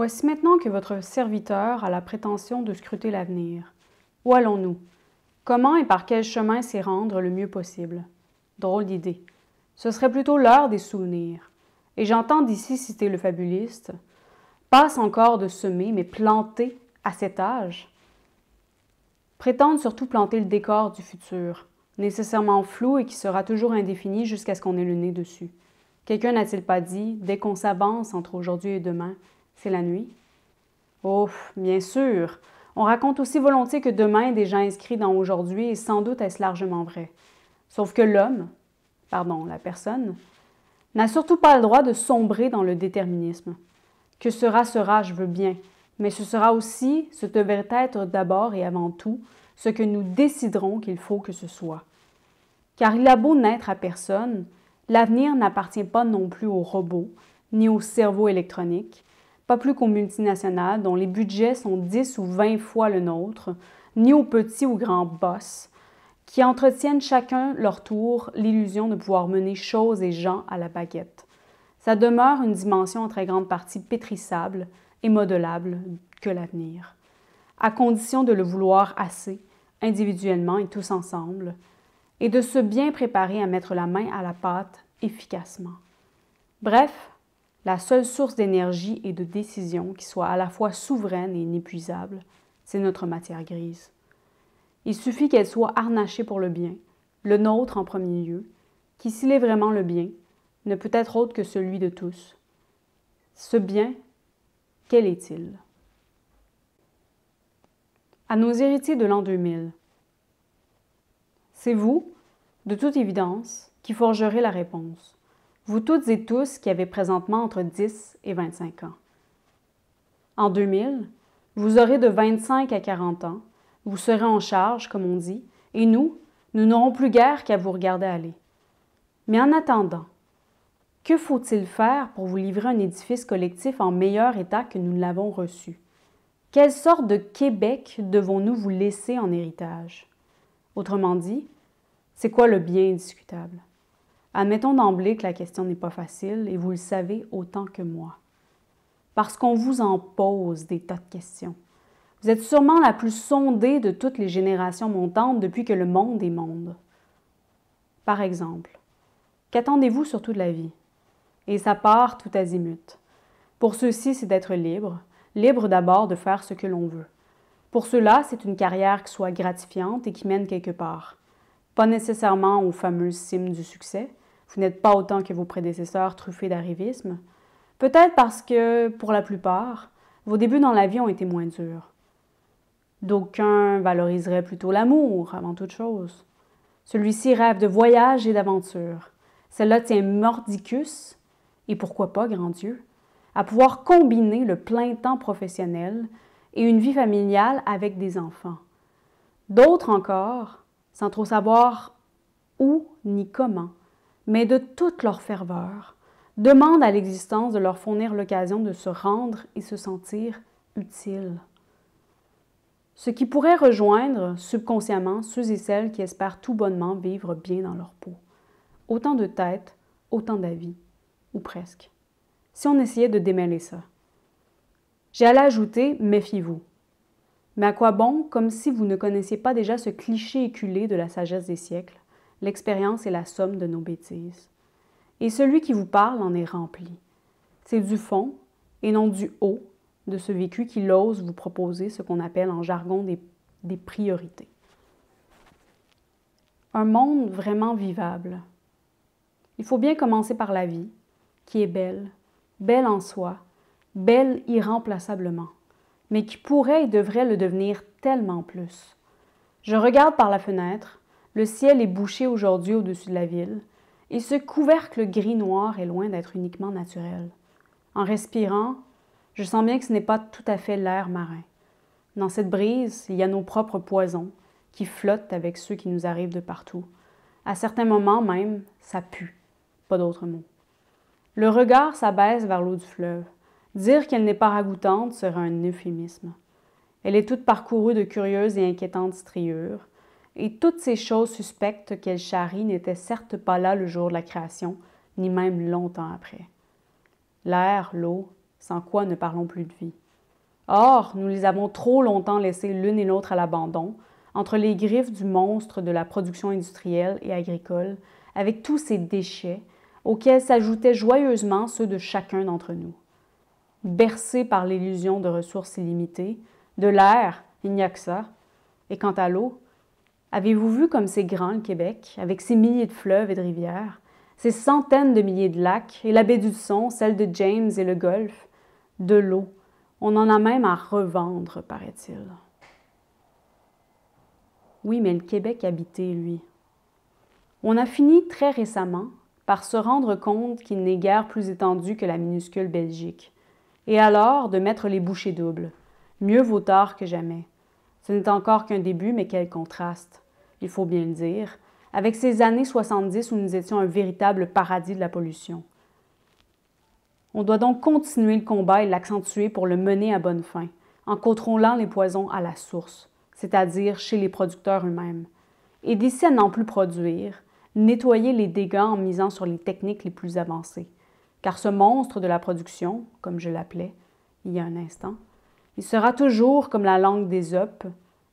Voici maintenant que votre serviteur a la prétention de scruter l'avenir. Où allons-nous? Comment et par quel chemin s'y rendre le mieux possible? Drôle d'idée. Ce serait plutôt l'heure des souvenirs. Et j'entends d'ici citer le fabuliste. Passe encore de semer, mais planter à cet âge. Prétendre surtout planter le décor du futur, nécessairement flou et qui sera toujours indéfini jusqu'à ce qu'on ait le nez dessus. Quelqu'un n'a-t-il pas dit, dès qu'on s'avance entre aujourd'hui et demain, c'est la nuit. Oh, bien sûr. On raconte aussi volontiers que demain déjà inscrit dans aujourd'hui et sans doute est-ce largement vrai. Sauf que l'homme, pardon, la personne, n'a surtout pas le droit de sombrer dans le déterminisme. Que sera, sera, je veux bien, mais ce sera aussi, ce devrait être d'abord et avant tout, ce que nous déciderons qu'il faut que ce soit. Car il a beau naître à personne, l'avenir n'appartient pas non plus aux robots, ni au cerveau électronique, pas plus qu'aux multinationales dont les budgets sont 10 ou 20 fois le nôtre, ni aux petits ou grands boss, qui entretiennent chacun leur tour l'illusion de pouvoir mener choses et gens à la baguette. Ça demeure une dimension en très grande partie pétrissable et modelable que l'avenir, à condition de le vouloir assez, individuellement et tous ensemble, et de se bien préparer à mettre la main à la pâte efficacement. Bref, la seule source d'énergie et de décision qui soit à la fois souveraine et inépuisable, c'est notre matière grise. Il suffit qu'elle soit harnachée pour le bien, le nôtre en premier lieu, qui s'il est vraiment le bien, ne peut être autre que celui de tous. Ce bien, quel est-il À nos héritiers de l'an 2000, c'est vous, de toute évidence, qui forgerez la réponse vous toutes et tous qui avez présentement entre 10 et 25 ans. En 2000, vous aurez de 25 à 40 ans, vous serez en charge, comme on dit, et nous, nous n'aurons plus guère qu'à vous regarder aller. Mais en attendant, que faut-il faire pour vous livrer un édifice collectif en meilleur état que nous l'avons reçu? Quelle sorte de Québec devons-nous vous laisser en héritage? Autrement dit, c'est quoi le bien indiscutable? Admettons d'emblée que la question n'est pas facile et vous le savez autant que moi. Parce qu'on vous en pose des tas de questions. Vous êtes sûrement la plus sondée de toutes les générations montantes depuis que le monde est monde. Par exemple, qu'attendez-vous surtout de la vie? Et ça part tout azimut. Pour ceux-ci, c'est d'être libre, libre d'abord de faire ce que l'on veut. Pour ceux-là, c'est une carrière qui soit gratifiante et qui mène quelque part. Pas nécessairement aux fameuses cimes du succès, vous n'êtes pas autant que vos prédécesseurs truffés d'arrivisme. Peut-être parce que, pour la plupart, vos débuts dans la vie ont été moins durs. D'aucuns valoriseraient plutôt l'amour avant toute chose. Celui-ci rêve de voyages et d'aventures. Celle-là tient mordicus, et pourquoi pas grand Dieu à pouvoir combiner le plein temps professionnel et une vie familiale avec des enfants. D'autres encore, sans trop savoir où ni comment, mais de toute leur ferveur, demandent à l'existence de leur fournir l'occasion de se rendre et se sentir utiles. Ce qui pourrait rejoindre subconsciemment ceux et celles qui espèrent tout bonnement vivre bien dans leur peau. Autant de têtes, autant d'avis, ou presque. Si on essayait de démêler ça. J'ai à ajouter méfiez-vous. Mais à quoi bon, comme si vous ne connaissiez pas déjà ce cliché éculé de la sagesse des siècles L'expérience est la somme de nos bêtises. Et celui qui vous parle en est rempli. C'est du fond et non du haut de ce vécu qui ose vous proposer ce qu'on appelle en jargon des priorités. Un monde vraiment vivable. Il faut bien commencer par la vie, qui est belle, belle en soi, belle irremplaçablement, mais qui pourrait et devrait le devenir tellement plus. Je regarde par la fenêtre, le ciel est bouché aujourd'hui au-dessus de la ville, et ce couvercle gris-noir est loin d'être uniquement naturel. En respirant, je sens bien que ce n'est pas tout à fait l'air marin. Dans cette brise, il y a nos propres poisons qui flottent avec ceux qui nous arrivent de partout. À certains moments même, ça pue, pas d'autre mot. Le regard s'abaisse vers l'eau du fleuve. Dire qu'elle n'est pas ragoûtante serait un euphémisme. Elle est toute parcourue de curieuses et inquiétantes striures, et toutes ces choses suspectent qu'elle charrie n'étaient certes pas là le jour de la création, ni même longtemps après. L'air, l'eau, sans quoi ne parlons plus de vie. Or, nous les avons trop longtemps laissées l'une et l'autre à l'abandon, entre les griffes du monstre de la production industrielle et agricole, avec tous ces déchets, auxquels s'ajoutaient joyeusement ceux de chacun d'entre nous. Bercés par l'illusion de ressources illimitées, de l'air, il n'y a que ça. Et quant à l'eau, Avez-vous vu comme c'est grand le Québec, avec ses milliers de fleuves et de rivières, ses centaines de milliers de lacs, et la baie du Son, celle de James et le golfe? De l'eau. On en a même à revendre, paraît-il. Oui, mais le Québec habité, lui. On a fini très récemment par se rendre compte qu'il n'est guère plus étendu que la minuscule Belgique, et alors de mettre les bouchées doubles. Mieux vaut tard que jamais. Ce n'est encore qu'un début, mais quel contraste, il faut bien le dire, avec ces années 70 où nous étions un véritable paradis de la pollution. On doit donc continuer le combat et l'accentuer pour le mener à bonne fin, en contrôlant les poisons à la source, c'est-à-dire chez les producteurs eux-mêmes. Et d'ici à n'en plus produire, nettoyer les dégâts en misant sur les techniques les plus avancées. Car ce monstre de la production, comme je l'appelais il y a un instant, il sera toujours comme la langue des d'Ésope,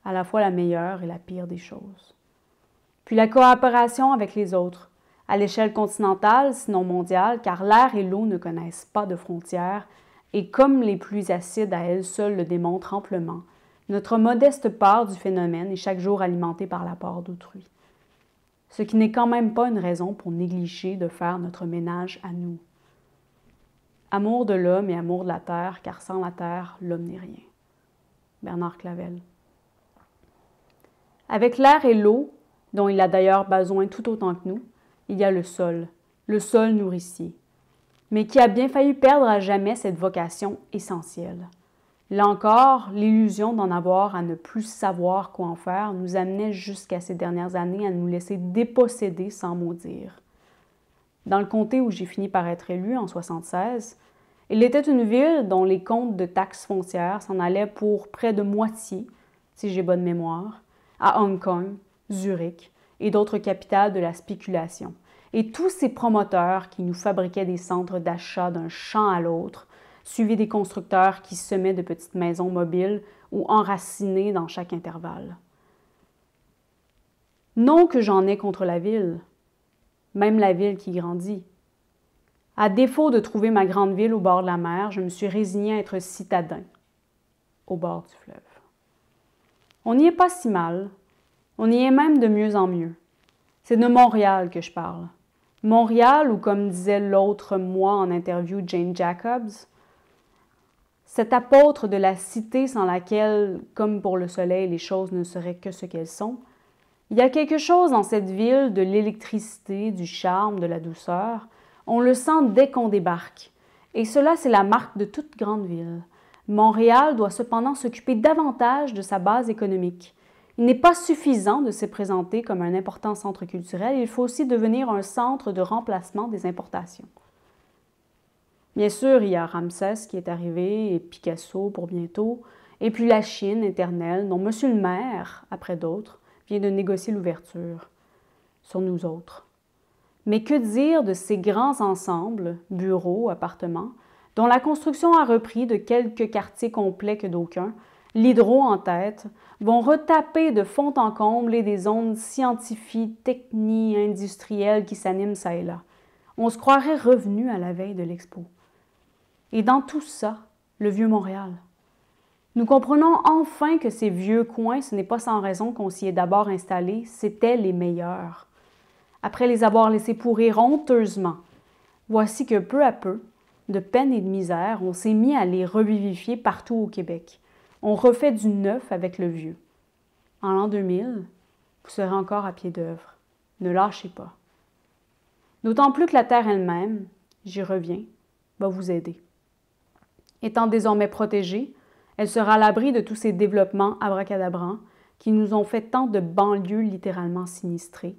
à la fois la meilleure et la pire des choses. Puis la coopération avec les autres, à l'échelle continentale, sinon mondiale, car l'air et l'eau ne connaissent pas de frontières, et comme les pluies acides à elles seules le démontrent amplement, notre modeste part du phénomène est chaque jour alimentée par l'apport d'autrui. Ce qui n'est quand même pas une raison pour négliger de faire notre ménage à nous. Amour de l'homme et amour de la terre, car sans la terre, l'homme n'est rien. Bernard Clavel. Avec l'air et l'eau, dont il a d'ailleurs besoin tout autant que nous, il y a le sol, le sol nourricier, mais qui a bien failli perdre à jamais cette vocation essentielle. Là encore, l'illusion d'en avoir à ne plus savoir quoi en faire nous amenait jusqu'à ces dernières années à nous laisser déposséder sans maudire dans le comté où j'ai fini par être élu en 76, il était une ville dont les comptes de taxes foncières s'en allaient pour près de moitié, si j'ai bonne mémoire, à Hong Kong, Zurich et d'autres capitales de la spéculation. Et tous ces promoteurs qui nous fabriquaient des centres d'achat d'un champ à l'autre, suivis des constructeurs qui semaient de petites maisons mobiles ou enracinées dans chaque intervalle. Non que j'en ai contre la ville, même la ville qui grandit. À défaut de trouver ma grande ville au bord de la mer, je me suis résigné à être citadin, au bord du fleuve. On n'y est pas si mal, on y est même de mieux en mieux. C'est de Montréal que je parle. Montréal, ou comme disait l'autre moi en interview Jane Jacobs, cet apôtre de la cité sans laquelle, comme pour le soleil, les choses ne seraient que ce qu'elles sont, il y a quelque chose dans cette ville de l'électricité, du charme, de la douceur. On le sent dès qu'on débarque. Et cela, c'est la marque de toute grande ville. Montréal doit cependant s'occuper davantage de sa base économique. Il n'est pas suffisant de se présenter comme un important centre culturel, il faut aussi devenir un centre de remplacement des importations. Bien sûr, il y a Ramsès qui est arrivé et Picasso pour bientôt, et puis la Chine éternelle dont Monsieur le maire, après d'autres, vient de négocier l'ouverture sur nous autres. Mais que dire de ces grands ensembles, bureaux, appartements, dont la construction a repris de quelques quartiers complets que d'aucuns, l'hydro en tête, vont retaper de fond en comble et des ondes scientifiques, techniques, industrielles qui s'animent ça et là. On se croirait revenu à la veille de l'expo. Et dans tout ça, le vieux Montréal. Nous comprenons enfin que ces vieux coins, ce n'est pas sans raison qu'on s'y est d'abord installé, c'étaient les meilleurs. Après les avoir laissés pourrir honteusement, voici que peu à peu, de peine et de misère, on s'est mis à les revivifier partout au Québec. On refait du neuf avec le vieux. En l'an 2000, vous serez encore à pied d'œuvre. Ne lâchez pas. D'autant plus que la Terre elle-même, j'y reviens, va vous aider. Étant désormais protégée, elle sera à l'abri de tous ces développements abracadabrants qui nous ont fait tant de banlieues littéralement sinistrées.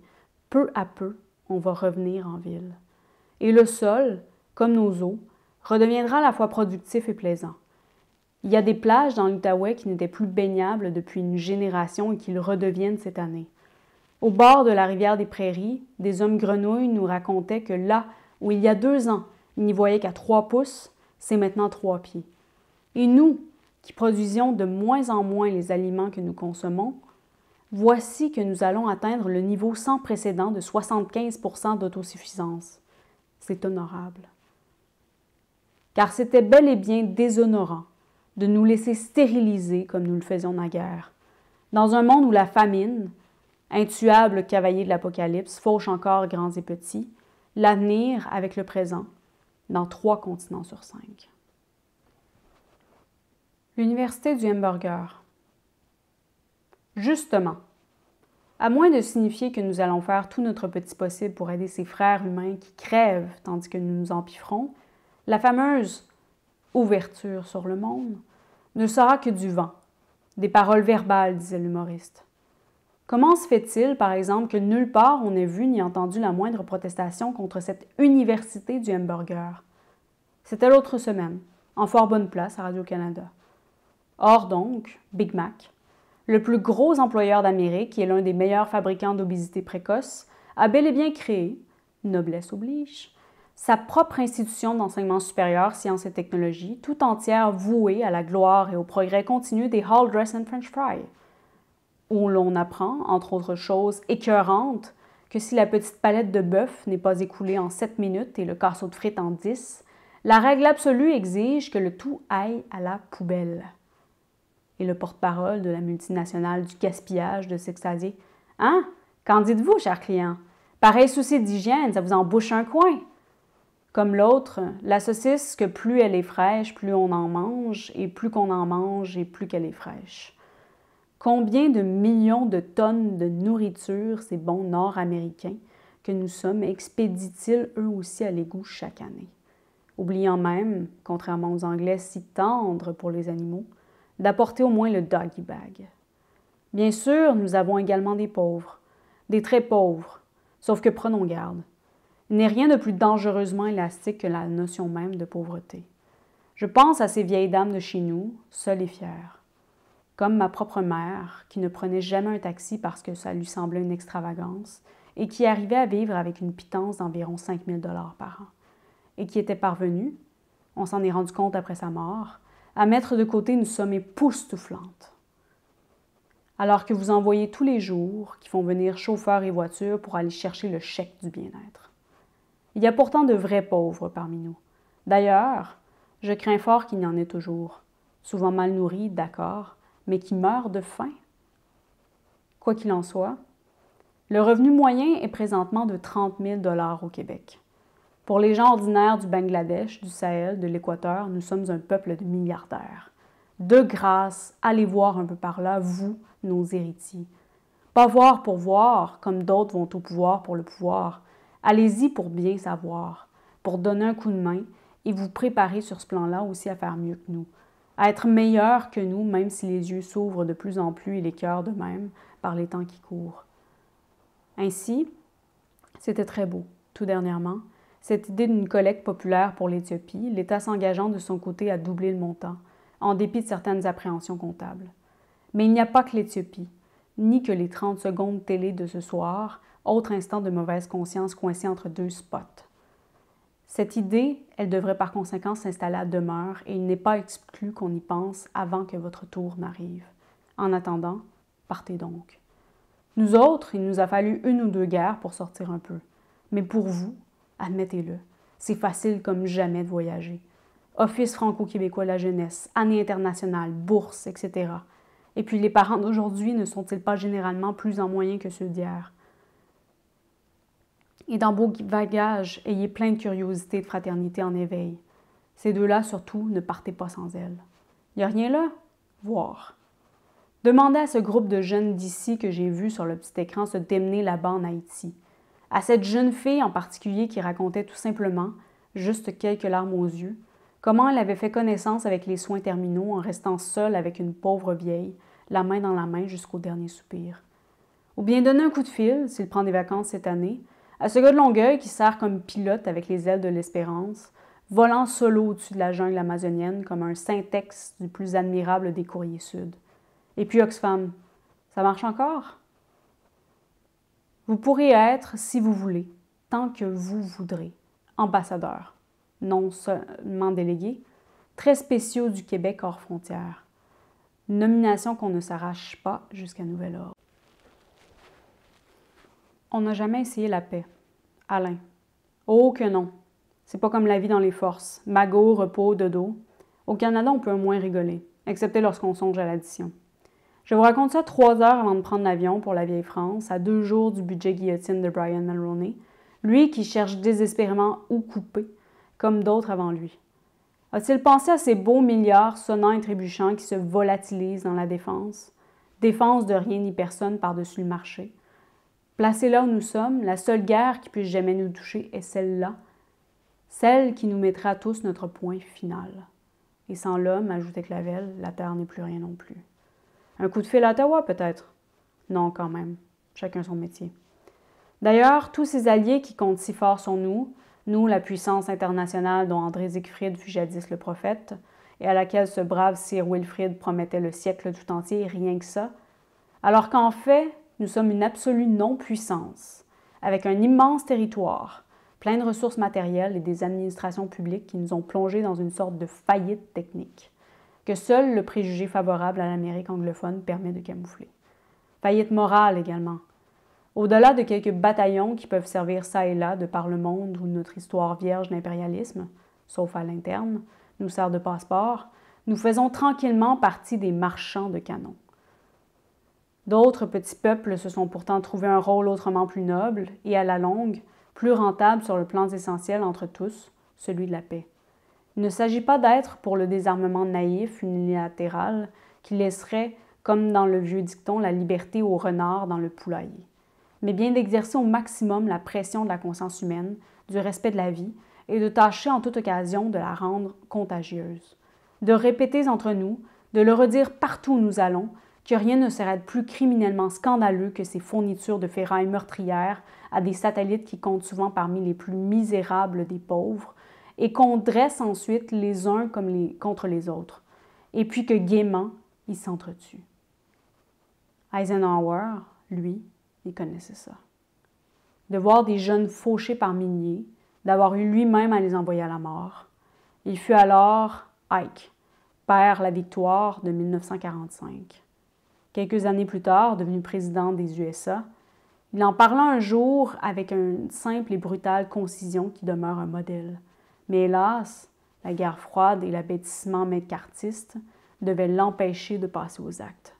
Peu à peu, on va revenir en ville. Et le sol, comme nos eaux, redeviendra à la fois productif et plaisant. Il y a des plages dans l'Outaouais qui n'étaient plus baignables depuis une génération et qui le redeviennent cette année. Au bord de la rivière des Prairies, des hommes grenouilles nous racontaient que là où il y a deux ans, ils n'y voyaient qu'à trois pouces, c'est maintenant trois pieds. Et nous, qui produisions de moins en moins les aliments que nous consommons, voici que nous allons atteindre le niveau sans précédent de 75 d'autosuffisance. C'est honorable. Car c'était bel et bien déshonorant de nous laisser stériliser comme nous le faisions naguère. Dans un monde où la famine, intuable cavalier de l'Apocalypse, fauche encore grands et petits, l'avenir avec le présent, dans trois continents sur cinq. L'université du hamburger. Justement, à moins de signifier que nous allons faire tout notre petit possible pour aider ces frères humains qui crèvent tandis que nous nous empifferons, la fameuse ouverture sur le monde ne sera que du vent, des paroles verbales, disait l'humoriste. Comment se fait-il, par exemple, que nulle part on n'ait vu ni entendu la moindre protestation contre cette université du hamburger? C'était l'autre semaine, en fort bonne place à Radio-Canada. Or donc, Big Mac, le plus gros employeur d'Amérique et l'un des meilleurs fabricants d'obésité précoce, a bel et bien créé, noblesse oblige, sa propre institution d'enseignement supérieur, sciences et technologies, tout entière vouée à la gloire et au progrès continu des Hall Dress and French Fry, où l'on apprend, entre autres choses écœurantes, que si la petite palette de bœuf n'est pas écoulée en 7 minutes et le casseau de frites en 10, la règle absolue exige que le tout aille à la poubelle et le porte-parole de la multinationale du gaspillage de s'extasier. Hein? Qu'en dites-vous, cher client? Pareil souci d'hygiène, ça vous embouche un coin. Comme l'autre, la saucisse, que plus elle est fraîche, plus on en mange, et plus qu'on en mange, et plus qu'elle est fraîche. Combien de millions de tonnes de nourriture ces bons Nord-Américains que nous sommes expédient-ils eux aussi à l'égout chaque année? Oubliant même, contrairement aux Anglais si tendres pour les animaux, d'apporter au moins le doggy bag. Bien sûr, nous avons également des pauvres, des très pauvres, sauf que prenons garde. Il n'est rien de plus dangereusement élastique que la notion même de pauvreté. Je pense à ces vieilles dames de chez nous, seules et fières. Comme ma propre mère, qui ne prenait jamais un taxi parce que ça lui semblait une extravagance, et qui arrivait à vivre avec une pitance d'environ 5 000 dollars par an, et qui était parvenue, on s'en est rendu compte après sa mort, à mettre de côté une somme époustouflante. Alors que vous envoyez tous les jours qui font venir chauffeurs et voitures pour aller chercher le chèque du bien-être. Il y a pourtant de vrais pauvres parmi nous. D'ailleurs, je crains fort qu'il n'y en ait toujours, souvent mal nourris, d'accord, mais qui meurent de faim. Quoi qu'il en soit, le revenu moyen est présentement de 30 000 au Québec. Pour les gens ordinaires du Bangladesh, du Sahel, de l'Équateur, nous sommes un peuple de milliardaires. De grâce, allez voir un peu par là, vous, nos héritiers. Pas voir pour voir, comme d'autres vont au pouvoir pour le pouvoir. Allez-y pour bien savoir, pour donner un coup de main et vous préparer sur ce plan-là aussi à faire mieux que nous, à être meilleur que nous, même si les yeux s'ouvrent de plus en plus et les cœurs de même par les temps qui courent. Ainsi, c'était très beau, tout dernièrement, cette idée d'une collecte populaire pour l'Éthiopie, l'État s'engageant de son côté à doubler le montant, en dépit de certaines appréhensions comptables. Mais il n'y a pas que l'Éthiopie, ni que les 30 secondes télé de ce soir, autre instant de mauvaise conscience coincé entre deux spots. Cette idée, elle devrait par conséquent s'installer à demeure et il n'est pas exclu qu'on y pense avant que votre tour n'arrive. En attendant, partez donc. Nous autres, il nous a fallu une ou deux guerres pour sortir un peu. Mais pour vous, admettez-le. C'est facile comme jamais de voyager. Office franco-québécois la jeunesse, année internationale, bourse, etc. Et puis les parents d'aujourd'hui ne sont-ils pas généralement plus en moyen que ceux d'hier? Et dans vos bagages, ayez plein de curiosité et de fraternité en éveil. Ces deux-là, surtout, ne partez pas sans elles. Y a rien là? Voir. Demandez à ce groupe de jeunes d'ici que j'ai vu sur le petit écran se démener là-bas en Haïti à cette jeune fille en particulier qui racontait tout simplement, juste quelques larmes aux yeux, comment elle avait fait connaissance avec les soins terminaux en restant seule avec une pauvre vieille, la main dans la main jusqu'au dernier soupir. Ou bien donner un coup de fil, s'il prend des vacances cette année, à ce gars de Longueuil qui sert comme pilote avec les ailes de l'espérance, volant solo au-dessus de la jungle amazonienne comme un syntaxe du plus admirable des courriers sud. Et puis Oxfam, ça marche encore? Vous pourrez être, si vous voulez, tant que vous voudrez, ambassadeur, non seulement délégué, très spéciaux du Québec hors frontières. Nomination qu'on ne s'arrache pas jusqu'à nouvel ordre. On n'a jamais essayé la paix. Alain. Oh que non. C'est pas comme la vie dans les forces. Magot, repos, dodo. Au Canada, on peut moins rigoler, excepté lorsqu'on songe à l'addition. Je vous raconte ça trois heures avant de prendre l'avion pour la vieille France, à deux jours du budget guillotine de Brian Mulroney, lui qui cherche désespérément où couper, comme d'autres avant lui. A-t-il pensé à ces beaux milliards sonnants et trébuchants qui se volatilisent dans la défense? Défense de rien ni personne par-dessus le marché. Placés là où nous sommes, la seule guerre qui puisse jamais nous toucher est celle-là, celle qui nous mettra tous notre point final. Et sans l'homme, ajoutait Clavel, la terre n'est plus rien non plus. Un coup de fil à Ottawa, peut-être? Non, quand même. Chacun son métier. D'ailleurs, tous ces alliés qui comptent si fort sont nous, nous, la puissance internationale dont André Siegfried fut jadis le prophète, et à laquelle ce brave Sir Wilfrid promettait le siècle tout entier, rien que ça, alors qu'en fait, nous sommes une absolue non-puissance, avec un immense territoire, plein de ressources matérielles et des administrations publiques qui nous ont plongés dans une sorte de faillite technique que seul le préjugé favorable à l'Amérique anglophone permet de camoufler. Faillite morale également. Au-delà de quelques bataillons qui peuvent servir ça et là de par le monde où notre histoire vierge d'impérialisme, sauf à l'interne, nous sert de passeport, nous faisons tranquillement partie des marchands de canons. D'autres petits peuples se sont pourtant trouvés un rôle autrement plus noble et à la longue, plus rentable sur le plan essentiel entre tous, celui de la paix. Il ne s'agit pas d'être pour le désarmement naïf, unilatéral, qui laisserait, comme dans le vieux dicton, la liberté au renard dans le poulailler, mais bien d'exercer au maximum la pression de la conscience humaine, du respect de la vie, et de tâcher en toute occasion de la rendre contagieuse. De répéter entre nous, de le redire partout où nous allons, que rien ne serait plus criminellement scandaleux que ces fournitures de ferraille meurtrières à des satellites qui comptent souvent parmi les plus misérables des pauvres, et qu'on dresse ensuite les uns contre les autres, et puis que gaiement, ils s'entretuent. Eisenhower, lui, il connaissait ça. De voir des jeunes fauchés par milliers, d'avoir eu lui-même à les envoyer à la mort. Il fut alors Ike, père la victoire de 1945. Quelques années plus tard, devenu président des USA, il en parla un jour avec une simple et brutale concision qui demeure un modèle. Mais hélas, la guerre froide et l'appétissement mécartiste devaient l'empêcher de passer aux actes.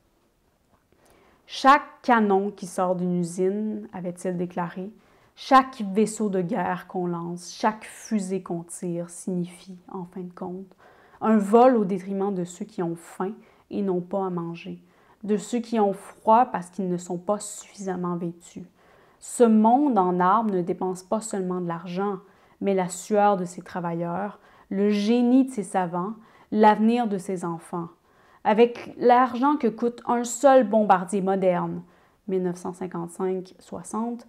Chaque canon qui sort d'une usine, avait-il déclaré, chaque vaisseau de guerre qu'on lance, chaque fusée qu'on tire signifie, en fin de compte, un vol au détriment de ceux qui ont faim et n'ont pas à manger, de ceux qui ont froid parce qu'ils ne sont pas suffisamment vêtus. Ce monde en armes ne dépense pas seulement de l'argent, mais la sueur de ses travailleurs, le génie de ses savants, l'avenir de ses enfants. Avec l'argent que coûte un seul bombardier moderne, 1955-60,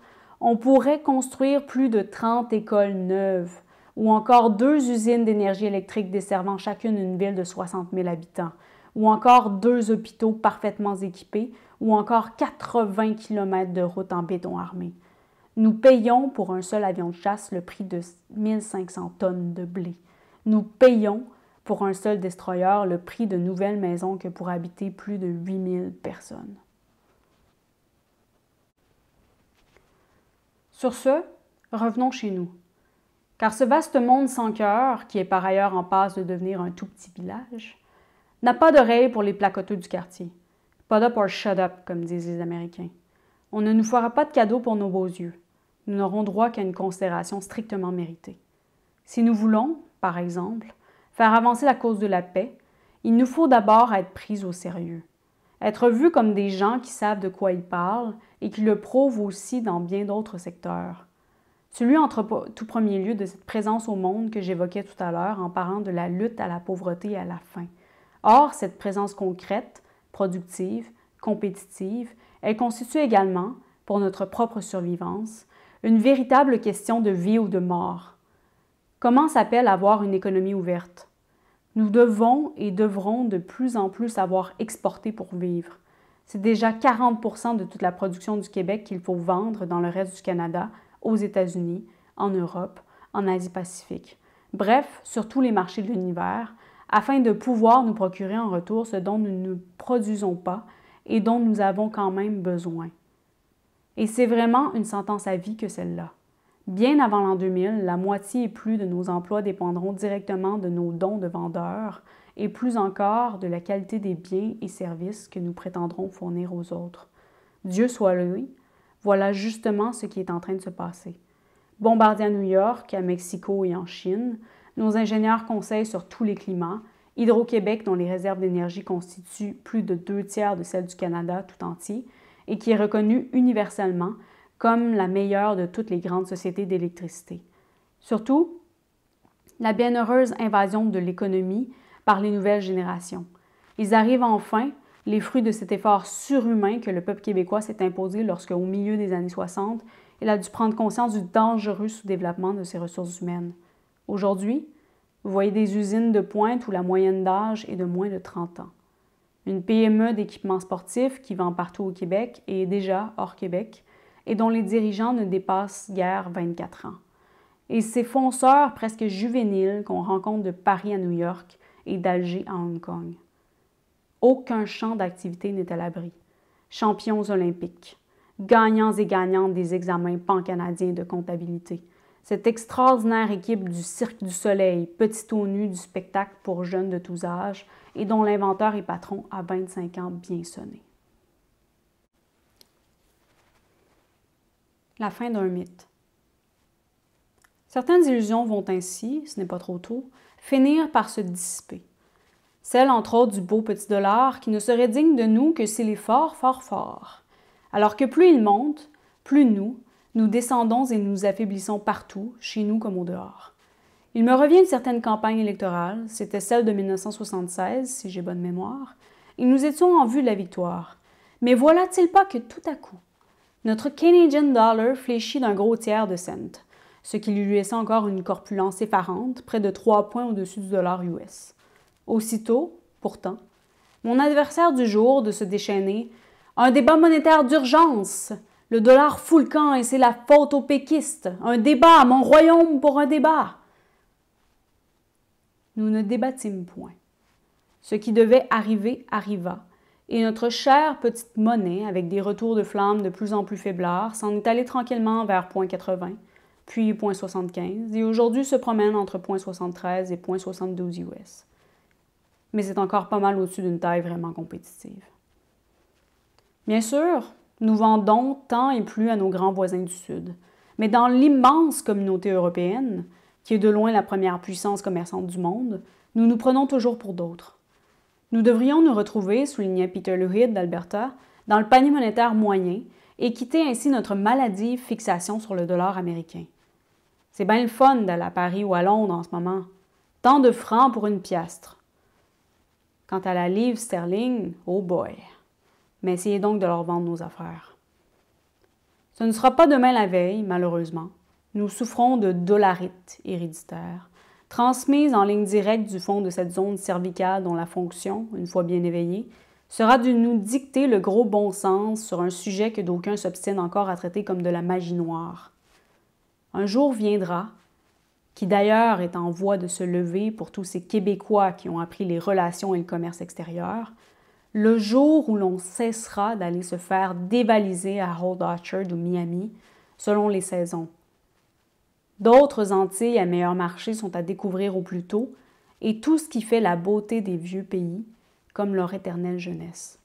on pourrait construire plus de 30 écoles neuves ou encore deux usines d'énergie électrique desservant chacune une ville de 60 000 habitants, ou encore deux hôpitaux parfaitement équipés, ou encore 80 km de routes en béton armé. Nous payons pour un seul avion de chasse le prix de 1500 tonnes de blé. Nous payons pour un seul destroyer le prix de nouvelles maisons que pour habiter plus de 8000 personnes. Sur ce, revenons chez nous. Car ce vaste monde sans cœur, qui est par ailleurs en passe de devenir un tout petit village, n'a pas d'oreilles pour les placoteux du quartier. Pas up or shut up, comme disent les Américains. On ne nous fera pas de cadeaux pour nos beaux yeux nous n'aurons droit qu'à une considération strictement méritée. Si nous voulons, par exemple, faire avancer la cause de la paix, il nous faut d'abord être pris au sérieux, être vus comme des gens qui savent de quoi ils parlent et qui le prouvent aussi dans bien d'autres secteurs. Celui entre tout premier lieu de cette présence au monde que j'évoquais tout à l'heure en parlant de la lutte à la pauvreté et à la faim. Or, cette présence concrète, productive, compétitive, elle constitue également, pour notre propre survivance, une véritable question de vie ou de mort. Comment s'appelle avoir une économie ouverte Nous devons et devrons de plus en plus avoir exporté pour vivre. C'est déjà 40 de toute la production du Québec qu'il faut vendre dans le reste du Canada, aux États-Unis, en Europe, en Asie-Pacifique. Bref, sur tous les marchés de l'univers, afin de pouvoir nous procurer en retour ce dont nous ne produisons pas et dont nous avons quand même besoin. Et c'est vraiment une sentence à vie que celle-là. Bien avant l'an 2000, la moitié et plus de nos emplois dépendront directement de nos dons de vendeurs et plus encore de la qualité des biens et services que nous prétendrons fournir aux autres. Dieu soit loué, voilà justement ce qui est en train de se passer. Bombardier à New York, à Mexico et en Chine, nos ingénieurs conseillent sur tous les climats, Hydro-Québec dont les réserves d'énergie constituent plus de deux tiers de celles du Canada tout entier, et qui est reconnue universellement comme la meilleure de toutes les grandes sociétés d'électricité. Surtout, la bienheureuse invasion de l'économie par les nouvelles générations. Ils arrivent enfin, les fruits de cet effort surhumain que le peuple québécois s'est imposé lorsque, au milieu des années 60, il a dû prendre conscience du dangereux sous-développement de ses ressources humaines. Aujourd'hui, vous voyez des usines de pointe où la moyenne d'âge est de moins de 30 ans une PME d'équipement sportif qui vend partout au Québec et déjà hors Québec, et dont les dirigeants ne dépassent guère 24 ans. Et ces fonceurs presque juvéniles qu'on rencontre de Paris à New York et d'Alger à Hong Kong. Aucun champ d'activité n'est à l'abri. Champions olympiques, gagnants et gagnantes des examens pan-canadiens de comptabilité, cette extraordinaire équipe du Cirque du Soleil, petit au nu du spectacle pour jeunes de tous âges, et dont l'inventeur et patron a 25 ans bien sonné. La fin d'un mythe. Certaines illusions vont ainsi, ce n'est pas trop tôt, finir par se dissiper. Celles entre autres, du beau petit dollar qui ne serait digne de nous que s'il est fort, fort, fort. Alors que plus il monte, plus nous, nous descendons et nous affaiblissons partout, chez nous comme au dehors. Il me revient une certaine campagne électorale, c'était celle de 1976, si j'ai bonne mémoire, et nous étions en vue de la victoire. Mais voilà-t-il pas que tout à coup, notre Canadian dollar fléchit d'un gros tiers de cent, ce qui lui laissait encore une corpulence effarante, près de trois points au-dessus du dollar US. Aussitôt, pourtant, mon adversaire du jour de se déchaîner un débat monétaire d'urgence. Le dollar fout le camp et c'est la faute aux péquistes. Un débat, mon royaume pour un débat nous ne débattîmes point. Ce qui devait arriver arriva, et notre chère petite monnaie, avec des retours de flamme de plus en plus faiblards, s'en est allée tranquillement vers point puis point et aujourd'hui se promène entre point et point US. Mais c'est encore pas mal au-dessus d'une taille vraiment compétitive. Bien sûr, nous vendons tant et plus à nos grands voisins du Sud, mais dans l'immense communauté européenne, qui est de loin la première puissance commerçante du monde, nous nous prenons toujours pour d'autres. Nous devrions nous retrouver, soulignait Peter Lurid d'Alberta, dans le panier monétaire moyen et quitter ainsi notre maladie fixation sur le dollar américain. C'est bien le fun d'aller à Paris ou à Londres en ce moment. Tant de francs pour une piastre. Quant à la livre sterling, oh boy. Mais essayez donc de leur vendre nos affaires. Ce ne sera pas demain la veille, malheureusement, nous souffrons de dolarite héréditaire, transmise en ligne directe du fond de cette zone cervicale dont la fonction, une fois bien éveillée, sera de nous dicter le gros bon sens sur un sujet que d'aucuns s'obstinent encore à traiter comme de la magie noire. Un jour viendra, qui d'ailleurs est en voie de se lever pour tous ces Québécois qui ont appris les relations et le commerce extérieur, le jour où l'on cessera d'aller se faire dévaliser à Old Orchard ou Miami, selon les saisons D'autres Antilles à meilleur marché sont à découvrir au plus tôt et tout ce qui fait la beauté des vieux pays, comme leur éternelle jeunesse.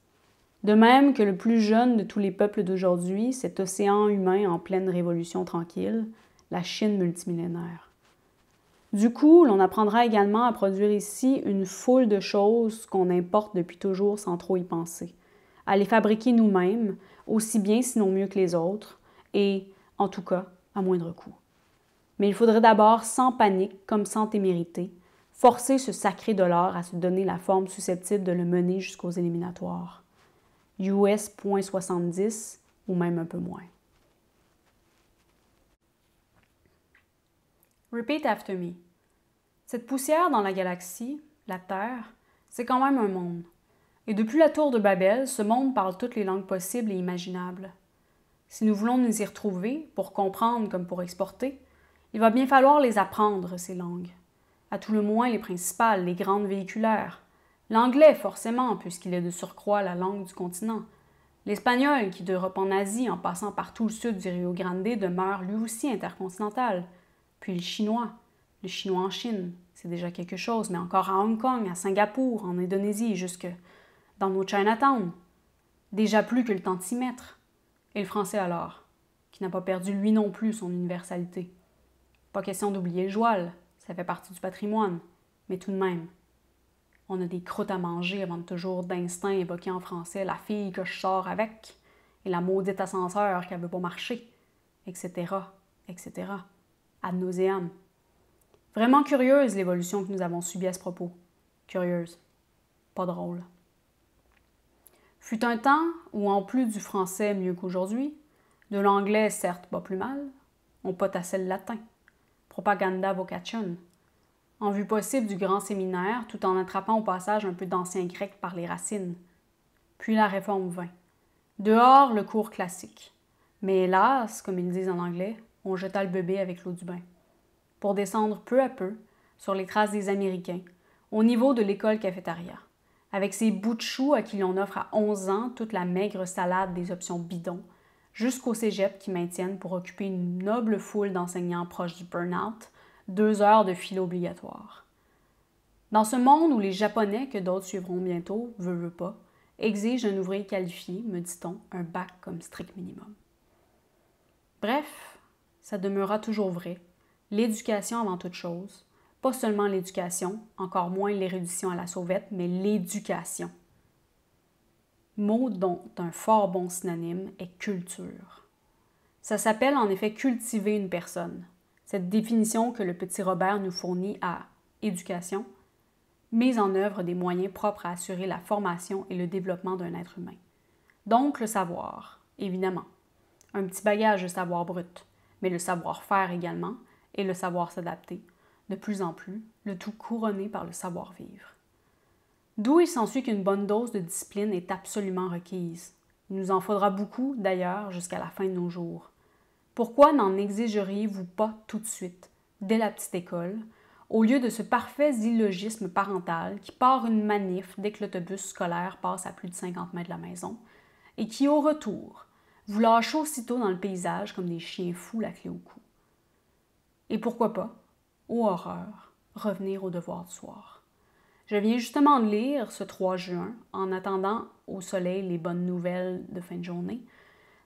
De même que le plus jeune de tous les peuples d'aujourd'hui, cet océan humain en pleine révolution tranquille, la Chine multimillénaire. Du coup, l'on apprendra également à produire ici une foule de choses qu'on importe depuis toujours sans trop y penser, à les fabriquer nous-mêmes, aussi bien sinon mieux que les autres, et, en tout cas, à moindre coût. Mais il faudrait d'abord, sans panique comme sans témérité, forcer ce sacré dollar à se donner la forme susceptible de le mener jusqu'aux éliminatoires. US.70, ou même un peu moins. Repeat after me. Cette poussière dans la galaxie, la Terre, c'est quand même un monde. Et depuis la tour de Babel, ce monde parle toutes les langues possibles et imaginables. Si nous voulons nous y retrouver, pour comprendre comme pour exporter, il va bien falloir les apprendre, ces langues. À tout le moins les principales, les grandes véhiculaires. L'anglais, forcément, puisqu'il est de surcroît la langue du continent. L'espagnol, qui d'Europe en Asie, en passant par tout le sud du Rio Grande, demeure lui aussi intercontinental. Puis le chinois. Le chinois en Chine, c'est déjà quelque chose, mais encore à Hong Kong, à Singapour, en Indonésie, jusque dans nos Chinatown. Déjà plus que le tantimètre. Et le français alors, qui n'a pas perdu lui non plus son universalité. Pas question d'oublier le joual, ça fait partie du patrimoine, mais tout de même. On a des croûtes à manger avant de toujours d'instinct évoquer en français la fille que je sors avec et la maudite ascenseur qui veut pas marcher, etc., etc. Ad nauseam. Vraiment curieuse l'évolution que nous avons subie à ce propos. Curieuse. Pas drôle. Fut un temps où, en plus du français mieux qu'aujourd'hui, de l'anglais certes pas plus mal, on potassait le latin. Propaganda Vocation, en vue possible du grand séminaire tout en attrapant au passage un peu d'ancien grec par les racines. Puis la réforme vint. Dehors, le cours classique. Mais hélas, comme ils disent en anglais, on jeta le bébé avec l'eau du bain. Pour descendre peu à peu sur les traces des Américains, au niveau de l'école cafétéria, avec ses bouts de choux à qui l'on offre à 11 ans toute la maigre salade des options bidons, jusqu'au cégep qui maintiennent pour occuper une noble foule d'enseignants proches du burn-out, deux heures de fil obligatoire. Dans ce monde où les Japonais, que d'autres suivront bientôt, veulent pas, exigent un ouvrier qualifié, me dit-on, un bac comme strict minimum. Bref, ça demeura toujours vrai. L'éducation avant toute chose, pas seulement l'éducation, encore moins l'érudition à la sauvette, mais l'éducation mot dont un fort bon synonyme est culture. Ça s'appelle en effet cultiver une personne, cette définition que le petit Robert nous fournit à éducation, mise en œuvre des moyens propres à assurer la formation et le développement d'un être humain. Donc le savoir, évidemment. Un petit bagage de savoir brut, mais le savoir-faire également et le savoir s'adapter, de plus en plus, le tout couronné par le savoir-vivre. D'où il s'ensuit qu'une bonne dose de discipline est absolument requise. Il nous en faudra beaucoup, d'ailleurs, jusqu'à la fin de nos jours. Pourquoi n'en exigeriez-vous pas tout de suite, dès la petite école, au lieu de ce parfait illogisme parental qui part une manif dès que l'autobus scolaire passe à plus de 50 mètres de la maison, et qui, au retour, vous lâche aussitôt dans le paysage comme des chiens fous la clé au cou. Et pourquoi pas, ô horreur, revenir au devoir du soir. Je viens justement de lire ce 3 juin, en attendant au soleil les bonnes nouvelles de fin de journée,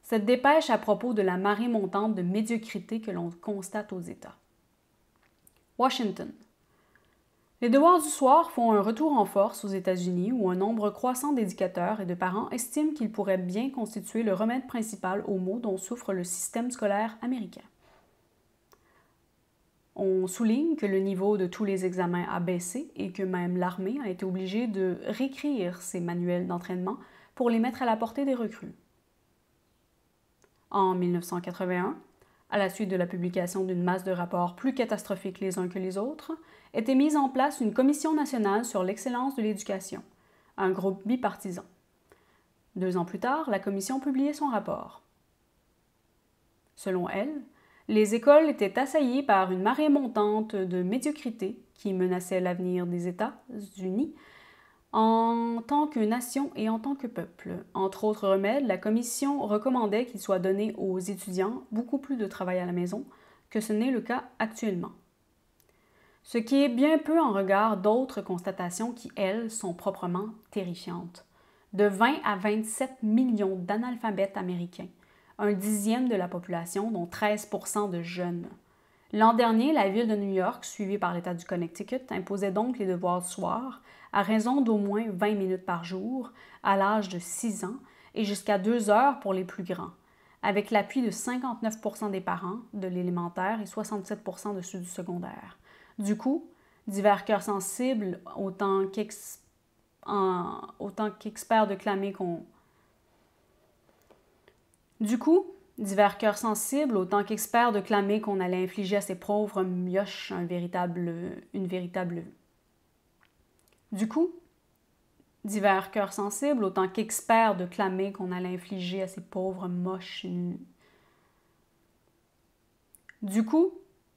cette dépêche à propos de la marée montante de médiocrité que l'on constate aux États. Washington. Les devoirs du soir font un retour en force aux États-Unis où un nombre croissant d'éducateurs et de parents estiment qu'ils pourraient bien constituer le remède principal aux maux dont souffre le système scolaire américain. On souligne que le niveau de tous les examens a baissé et que même l'armée a été obligée de réécrire ses manuels d'entraînement pour les mettre à la portée des recrues. En 1981, à la suite de la publication d'une masse de rapports plus catastrophiques les uns que les autres, était mise en place une commission nationale sur l'excellence de l'éducation, un groupe bipartisan. Deux ans plus tard, la commission publiait son rapport. Selon elle, les écoles étaient assaillies par une marée montante de médiocrité qui menaçait l'avenir des États-Unis en tant que nation et en tant que peuple. Entre autres remèdes, la commission recommandait qu'il soit donné aux étudiants beaucoup plus de travail à la maison que ce n'est le cas actuellement. Ce qui est bien peu en regard d'autres constatations qui, elles, sont proprement terrifiantes. De 20 à 27 millions d'analphabètes américains, un dixième de la population, dont 13 de jeunes. L'an dernier, la ville de New York, suivie par l'État du Connecticut, imposait donc les devoirs du soir à raison d'au moins 20 minutes par jour à l'âge de 6 ans et jusqu'à 2 heures pour les plus grands, avec l'appui de 59 des parents de l'élémentaire et 67 de ceux du secondaire. Du coup, divers cœurs sensibles, autant qu'experts de clamer qu'on du coup, divers cœurs sensibles, autant qu'experts, de clamer qu'on allait infliger à ces pauvres mioches un véritable, une véritable. Du coup, divers cœurs sensibles, autant qu'experts, de clamer qu'on allait infliger à ces pauvres moches Du coup,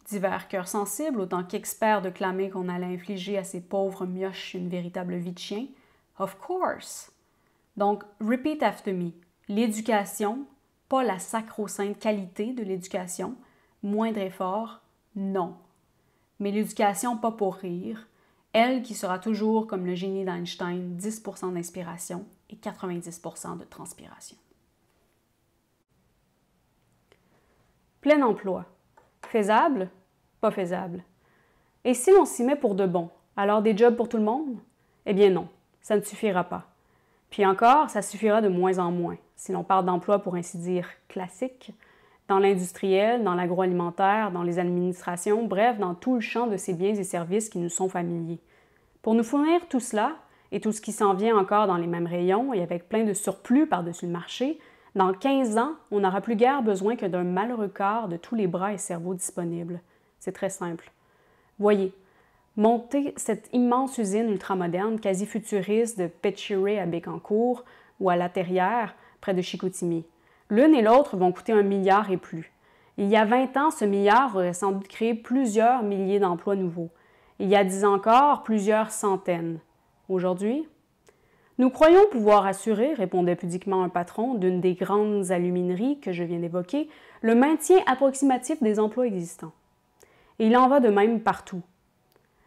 divers cœurs sensibles, autant qu'experts, de clamer qu'on allait infliger à ces pauvres mioches une véritable vie de chien. Of course! Donc, repeat after me. L'éducation, pas la sacro-sainte qualité de l'éducation, moindre effort, non. Mais l'éducation pas pour rire, elle qui sera toujours, comme le génie d'Einstein, 10% d'inspiration et 90% de transpiration. Plein emploi. Faisable? Pas faisable. Et si l'on s'y met pour de bon, alors des jobs pour tout le monde? Eh bien non, ça ne suffira pas. Puis encore, ça suffira de moins en moins, si l'on parle d'emplois pour ainsi dire classiques, dans l'industriel, dans l'agroalimentaire, dans les administrations, bref, dans tout le champ de ces biens et services qui nous sont familiers. Pour nous fournir tout cela, et tout ce qui s'en vient encore dans les mêmes rayons et avec plein de surplus par-dessus le marché, dans 15 ans, on n'aura plus guère besoin que d'un malheureux quart de tous les bras et cerveaux disponibles. C'est très simple. Voyez, Monter cette immense usine ultramoderne, quasi futuriste de Petchiré à Bécancour ou à La Terrière, près de Chicoutimi. L'une et l'autre vont coûter un milliard et plus. Il y a 20 ans, ce milliard aurait sans doute créé plusieurs milliers d'emplois nouveaux. Il y a 10 encore, plusieurs centaines. Aujourd'hui, nous croyons pouvoir assurer, répondait pudiquement un patron d'une des grandes alumineries que je viens d'évoquer, le maintien approximatif des emplois existants. Et il en va de même partout.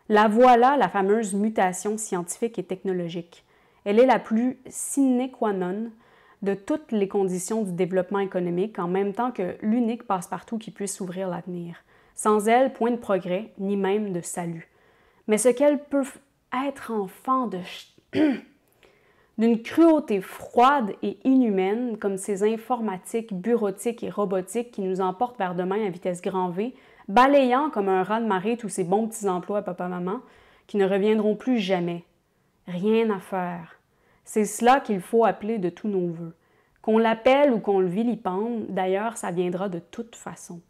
La voilà, la fameuse mutation scientifique et technologique. Elle est la plus sine qua non de toutes les conditions du développement économique en même temps que l'unique passe-partout qui puisse ouvrir l'avenir. Sans elle, point de progrès, ni même de salut. Mais ce qu'elle peut être enfant de... d'une cruauté froide et inhumaine, comme ces informatiques, bureautiques et robotiques qui nous emportent vers demain à vitesse grand V, balayant comme un rat de marée tous ces bons petits emplois à papa-maman qui ne reviendront plus jamais. Rien à faire. C'est cela qu'il faut appeler de tous nos voeux. Qu'on l'appelle ou qu'on le vilipende, d'ailleurs, ça viendra de toute façon.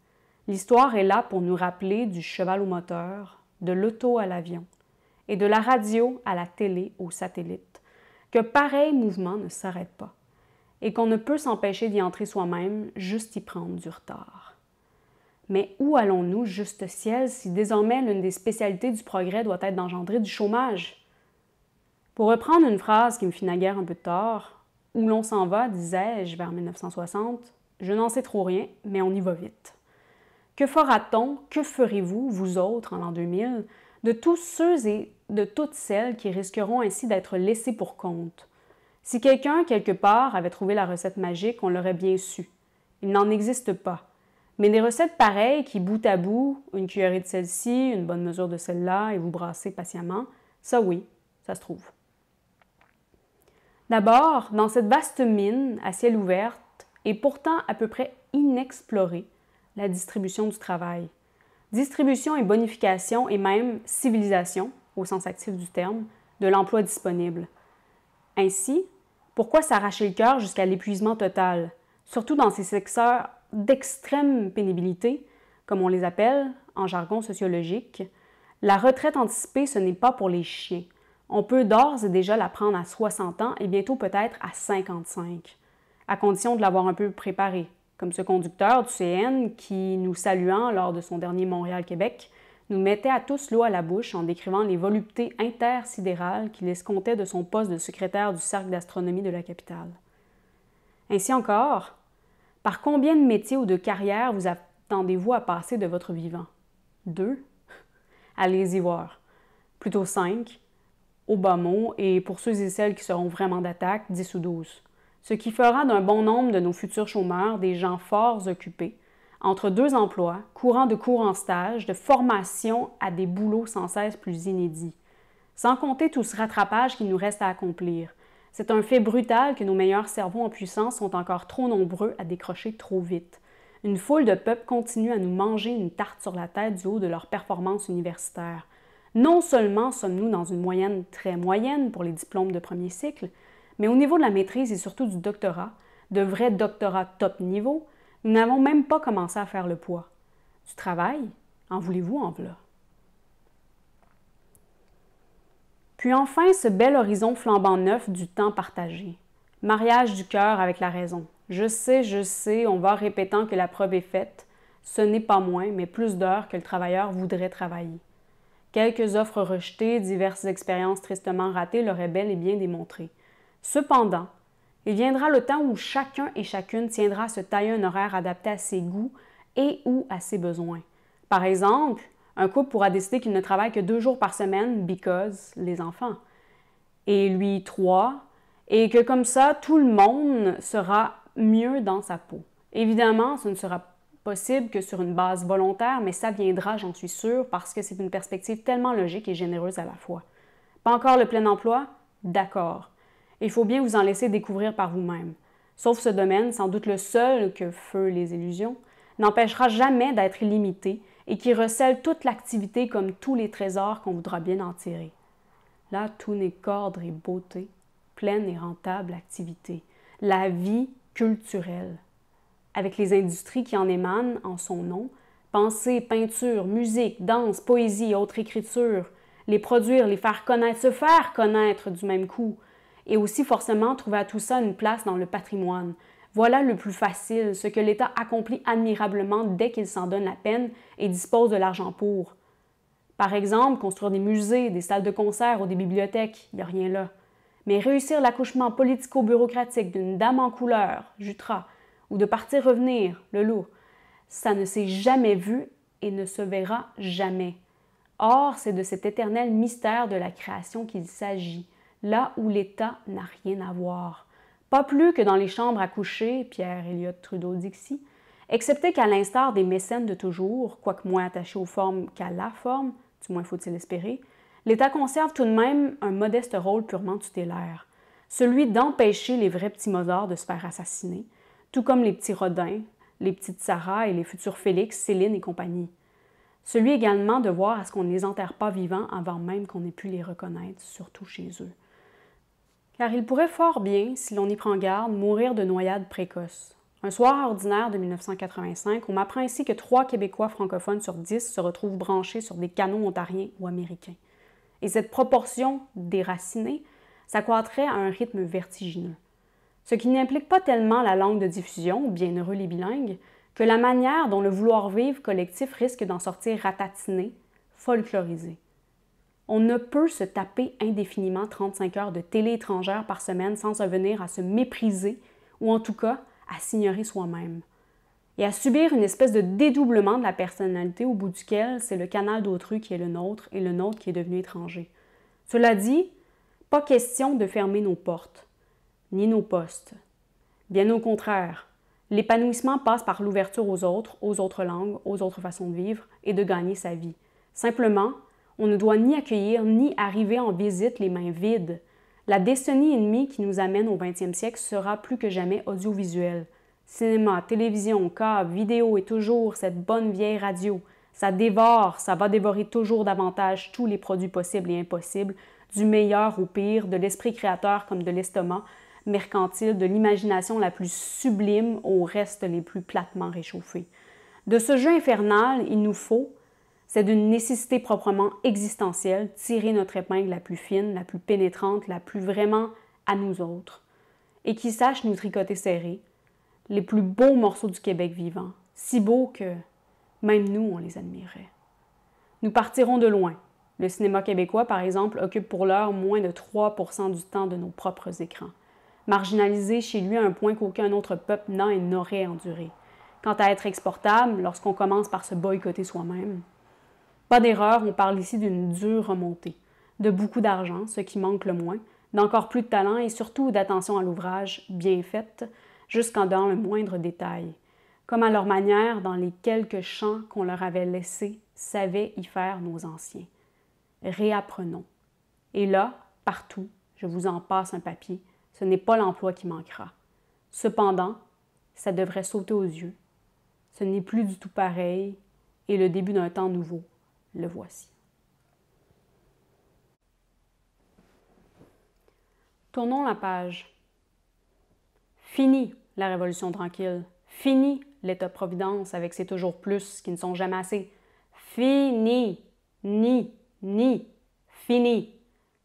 L'histoire est là pour nous rappeler du cheval au moteur, de l'auto à l'avion, et de la radio à la télé au satellite, que pareil mouvement ne s'arrête pas, et qu'on ne peut s'empêcher d'y entrer soi-même, juste y prendre du retard. Mais où allons-nous, juste ciel, si désormais l'une des spécialités du progrès doit être d'engendrer du chômage? Pour reprendre une phrase qui me fit naguère un peu tard, tort, où l'on s'en va, disais-je, vers 1960, je n'en sais trop rien, mais on y va vite. Que fera-t-on, que ferez-vous, vous autres, en l'an 2000, de tous ceux et de toutes celles qui risqueront ainsi d'être laissés pour compte? Si quelqu'un, quelque part, avait trouvé la recette magique, on l'aurait bien su. Il n'en existe pas. Mais des recettes pareilles qui, bout à bout, une cuillerée de celle-ci, une bonne mesure de celle-là, et vous brassez patiemment, ça oui, ça se trouve. D'abord, dans cette vaste mine à ciel ouvert, et pourtant à peu près inexplorée, la distribution du travail. Distribution et bonification et même civilisation, au sens actif du terme, de l'emploi disponible. Ainsi, pourquoi s'arracher le cœur jusqu'à l'épuisement total, surtout dans ces secteurs d'extrême pénibilité, comme on les appelle en jargon sociologique, la retraite anticipée, ce n'est pas pour les chiens. On peut d'ores et déjà la prendre à 60 ans et bientôt peut-être à 55, à condition de l'avoir un peu préparée, comme ce conducteur du CN qui, nous saluant lors de son dernier Montréal-Québec, nous mettait à tous l'eau à la bouche en décrivant les voluptés intersidérales qu'il escomptait de son poste de secrétaire du Cercle d'astronomie de la capitale. Ainsi encore, par combien de métiers ou de carrières vous attendez-vous à passer de votre vivant? Deux? Allez-y voir. Plutôt cinq, au bas mot, et pour ceux et celles qui seront vraiment d'attaque, dix ou douze. Ce qui fera d'un bon nombre de nos futurs chômeurs des gens forts occupés, entre deux emplois, courant de cours en stage, de formation à des boulots sans cesse plus inédits. Sans compter tout ce rattrapage qui nous reste à accomplir, c'est un fait brutal que nos meilleurs cerveaux en puissance sont encore trop nombreux à décrocher trop vite. Une foule de peuples continue à nous manger une tarte sur la tête du haut de leur performance universitaire. Non seulement sommes-nous dans une moyenne très moyenne pour les diplômes de premier cycle, mais au niveau de la maîtrise et surtout du doctorat, de vrais doctorats top niveau, nous n'avons même pas commencé à faire le poids. Du travail, en voulez-vous en voilà. Puis enfin, ce bel horizon flambant neuf du temps partagé. Mariage du cœur avec la raison. Je sais, je sais, on va répétant que la preuve est faite. Ce n'est pas moins, mais plus d'heures que le travailleur voudrait travailler. Quelques offres rejetées, diverses expériences tristement ratées l'auraient bel et bien démontré. Cependant, il viendra le temps où chacun et chacune tiendra à se tailler un horaire adapté à ses goûts et ou à ses besoins. Par exemple, un couple pourra décider qu'il ne travaille que deux jours par semaine because les enfants. Et lui, trois. Et que comme ça, tout le monde sera mieux dans sa peau. Évidemment, ce ne sera possible que sur une base volontaire, mais ça viendra, j'en suis sûre, parce que c'est une perspective tellement logique et généreuse à la fois. Pas encore le plein emploi? D'accord. Il faut bien vous en laisser découvrir par vous-même. Sauf ce domaine, sans doute le seul que feu les illusions, n'empêchera jamais d'être limité et qui recèle toute l'activité comme tous les trésors qu'on voudra bien en tirer. Là, tout n'est qu'ordre et beauté, pleine et rentable activité, la vie culturelle. Avec les industries qui en émanent en son nom, pensée, peinture, musique, danse, poésie, autres écritures, les produire, les faire connaître, se faire connaître du même coup, et aussi forcément trouver à tout ça une place dans le patrimoine, voilà le plus facile, ce que l'État accomplit admirablement dès qu'il s'en donne la peine et dispose de l'argent pour. Par exemple, construire des musées, des salles de concert ou des bibliothèques, il n'y a rien là. Mais réussir l'accouchement politico-bureaucratique d'une dame en couleur, Jutra, ou de partir revenir, le loup, ça ne s'est jamais vu et ne se verra jamais. Or, c'est de cet éternel mystère de la création qu'il s'agit, là où l'État n'a rien à voir. Pas plus que dans les chambres à coucher, Pierre Elliott Trudeau-Dixie, excepté qu'à l'instar des mécènes de toujours, quoique moins attachés aux formes qu'à la forme, du moins faut-il espérer, l'État conserve tout de même un modeste rôle purement tutélaire, celui d'empêcher les vrais petits Mozart de se faire assassiner, tout comme les petits Rodin, les petites Sarah et les futurs Félix, Céline et compagnie. Celui également de voir à ce qu'on ne les enterre pas vivants avant même qu'on ait pu les reconnaître, surtout chez eux car il pourrait fort bien, si l'on y prend garde, mourir de noyade précoce. Un soir ordinaire de 1985, on m'apprend ainsi que trois Québécois francophones sur dix se retrouvent branchés sur des canaux ontariens ou américains. Et cette proportion déracinée s'accroîtrait à un rythme vertigineux. Ce qui n'implique pas tellement la langue de diffusion, bienheureux les bilingues, que la manière dont le vouloir vivre collectif risque d'en sortir ratatiné, folklorisé. On ne peut se taper indéfiniment 35 heures de télé étrangère par semaine sans en venir à se mépriser ou en tout cas à s'ignorer soi-même et à subir une espèce de dédoublement de la personnalité au bout duquel c'est le canal d'autrui qui est le nôtre et le nôtre qui est devenu étranger. Cela dit, pas question de fermer nos portes, ni nos postes. Bien au contraire, l'épanouissement passe par l'ouverture aux autres, aux autres langues, aux autres façons de vivre et de gagner sa vie. Simplement, on ne doit ni accueillir ni arriver en visite les mains vides. La décennie et demie qui nous amène au 20e siècle sera plus que jamais audiovisuelle. Cinéma, télévision, câble, vidéo et toujours cette bonne vieille radio. Ça dévore, ça va dévorer toujours davantage tous les produits possibles et impossibles, du meilleur au pire, de l'esprit créateur comme de l'estomac, mercantile, de l'imagination la plus sublime aux reste les plus platement réchauffés. De ce jeu infernal, il nous faut, c'est d'une nécessité proprement existentielle, tirer notre épingle la plus fine, la plus pénétrante, la plus vraiment à nous autres, et qui sache nous tricoter serré, les plus beaux morceaux du Québec vivant, si beaux que même nous, on les admirait. Nous partirons de loin. Le cinéma québécois, par exemple, occupe pour l'heure moins de 3 du temps de nos propres écrans, marginalisé chez lui à un point qu'aucun autre peuple n'a et n'aurait enduré. Quant à être exportable, lorsqu'on commence par se boycotter soi-même, pas d'erreur, on parle ici d'une dure remontée, de beaucoup d'argent, ce qui manque le moins, d'encore plus de talent et surtout d'attention à l'ouvrage bien faite, jusqu'en dans le moindre détail, comme à leur manière dans les quelques champs qu'on leur avait laissés savaient y faire nos anciens. Réapprenons. Et là, partout, je vous en passe un papier, ce n'est pas l'emploi qui manquera. Cependant, ça devrait sauter aux yeux. Ce n'est plus du tout pareil et le début d'un temps nouveau le voici. Tournons la page. Fini la révolution tranquille. Fini l'État-providence avec ses toujours plus qui ne sont jamais assez. Fini. Ni. Ni. Fini.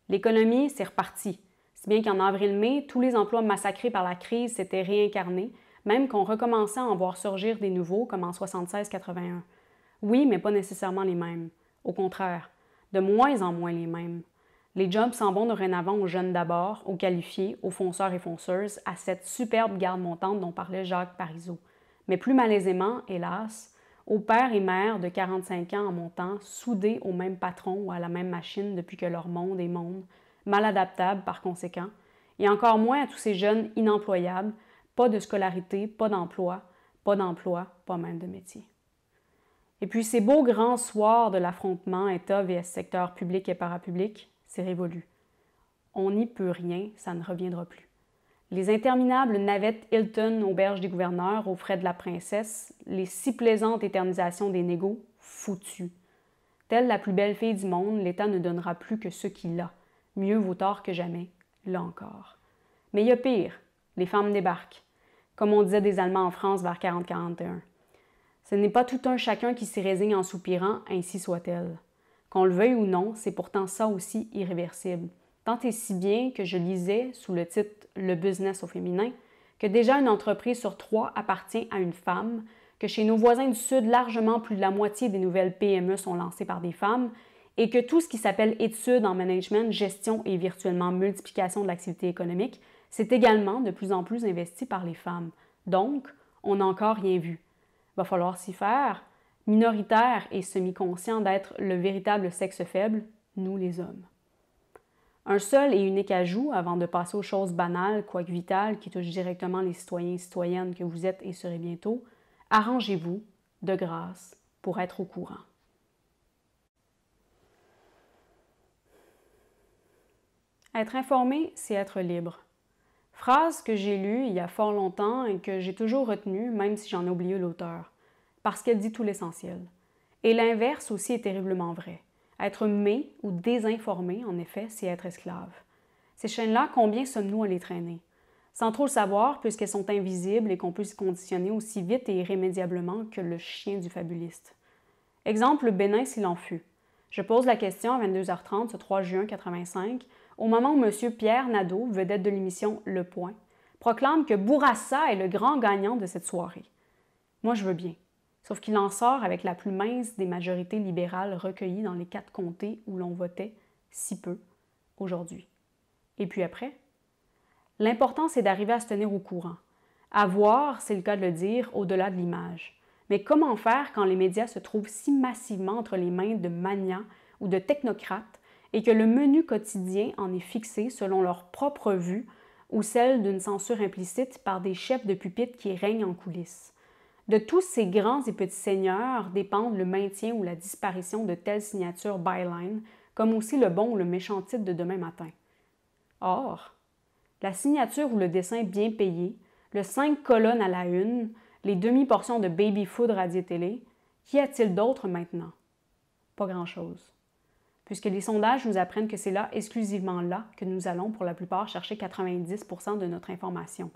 L'économie, c'est reparti. C'est bien qu'en avril-mai, tous les emplois massacrés par la crise s'étaient réincarnés, même qu'on recommençait à en voir surgir des nouveaux comme en 76-81. Oui, mais pas nécessairement les mêmes. Au contraire, de moins en moins les mêmes. Les jobs s'en vont dorénavant aux jeunes d'abord, aux qualifiés, aux fonceurs et fonceuses, à cette superbe garde montante dont parlait Jacques Parizeau. Mais plus malaisément, hélas, aux pères et mères de 45 ans en montant, soudés au même patron ou à la même machine depuis que leur monde est monde, mal adaptables par conséquent, et encore moins à tous ces jeunes inemployables, pas de scolarité, pas d'emploi, pas d'emploi, pas même de métier. Et puis ces beaux grands soirs de l'affrontement État vs secteur public et parapublic, c'est révolu. On n'y peut rien, ça ne reviendra plus. Les interminables navettes Hilton auberge des gouverneurs aux frais de la princesse, les si plaisantes éternisations des négos, foutues. Telle la plus belle fille du monde, l'État ne donnera plus que ce qu'il a. Mieux vaut tard que jamais, là encore. Mais il y a pire, les femmes débarquent, comme on disait des Allemands en France vers 40-41. Ce n'est pas tout un chacun qui s'y résigne en soupirant, ainsi soit-elle. Qu'on le veuille ou non, c'est pourtant ça aussi irréversible. Tant et si bien que je lisais, sous le titre Le business au féminin, que déjà une entreprise sur trois appartient à une femme, que chez nos voisins du Sud, largement plus de la moitié des nouvelles PME sont lancées par des femmes, et que tout ce qui s'appelle études en management, gestion et virtuellement multiplication de l'activité économique, c'est également de plus en plus investi par les femmes. Donc, on n'a encore rien vu va falloir s'y faire, minoritaire et semi-conscient d'être le véritable sexe faible, nous les hommes. Un seul et unique ajout avant de passer aux choses banales, quoique vitales, qui touchent directement les citoyens et citoyennes que vous êtes et serez bientôt, arrangez-vous, de grâce, pour être au courant. Être informé, c'est être libre. Phrase que j'ai lue il y a fort longtemps et que j'ai toujours retenue, même si j'en ai oublié l'auteur, parce qu'elle dit tout l'essentiel. Et l'inverse aussi est terriblement vrai. Être mais ou désinformé, en effet, c'est être esclave. Ces chaînes-là, combien sommes-nous à les traîner? Sans trop le savoir, puisqu'elles sont invisibles et qu'on peut s'y conditionner aussi vite et irrémédiablement que le chien du fabuliste. Exemple, Bénin s'il en fut. Je pose la question à 22h30 ce 3 juin 85 au moment où M. Pierre Nadeau, vedette de l'émission Le Point, proclame que Bourassa est le grand gagnant de cette soirée. Moi, je veux bien. Sauf qu'il en sort avec la plus mince des majorités libérales recueillies dans les quatre comtés où l'on votait si peu aujourd'hui. Et puis après? L'important, c'est d'arriver à se tenir au courant. À voir, c'est le cas de le dire, au-delà de l'image. Mais comment faire quand les médias se trouvent si massivement entre les mains de manias ou de technocrates et que le menu quotidien en est fixé selon leur propre vue ou celle d'une censure implicite par des chefs de pupitre qui règnent en coulisses. De tous ces grands et petits seigneurs dépendent le maintien ou la disparition de telles signatures byline, comme aussi le bon ou le méchant titre de demain matin. Or, la signature ou le dessin bien payé, le cinq colonnes à la une, les demi-portions de baby food radiotélé, télé, qu'y a-t-il d'autre maintenant? Pas grand-chose puisque les sondages nous apprennent que c'est là, exclusivement là, que nous allons pour la plupart chercher 90 de notre information,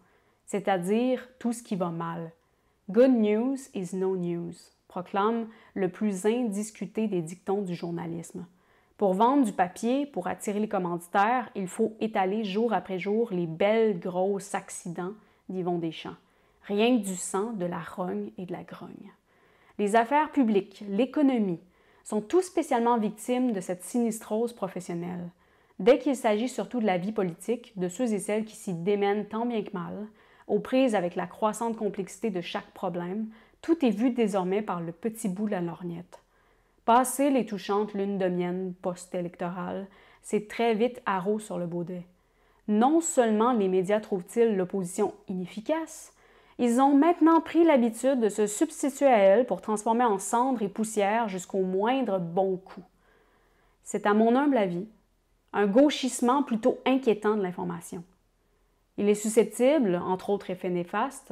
c'est-à-dire tout ce qui va mal. Good news is no news, proclame le plus indiscuté des dictons du journalisme. Pour vendre du papier, pour attirer les commanditaires, il faut étaler jour après jour les belles grosses accidents des Deschamps. Rien que du sang, de la rogne et de la grogne. Les affaires publiques, l'économie, sont tous spécialement victimes de cette sinistrose professionnelle. Dès qu'il s'agit surtout de la vie politique, de ceux et celles qui s'y démènent tant bien que mal, aux prises avec la croissante complexité de chaque problème, tout est vu désormais par le petit bout de la lorgnette. Passer les touchantes lunes de mienne post électorale c'est très vite haro sur le baudet. Non seulement les médias trouvent-ils l'opposition inefficace, ils ont maintenant pris l'habitude de se substituer à elle pour transformer en cendres et poussière jusqu'au moindre bon coup. C'est à mon humble avis un gauchissement plutôt inquiétant de l'information. Il est susceptible, entre autres effets néfastes,